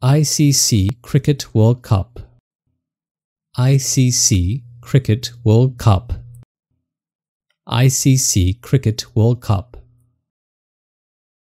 ICC Cricket World Cup ICC Cricket World Cup ICC Cricket World Cup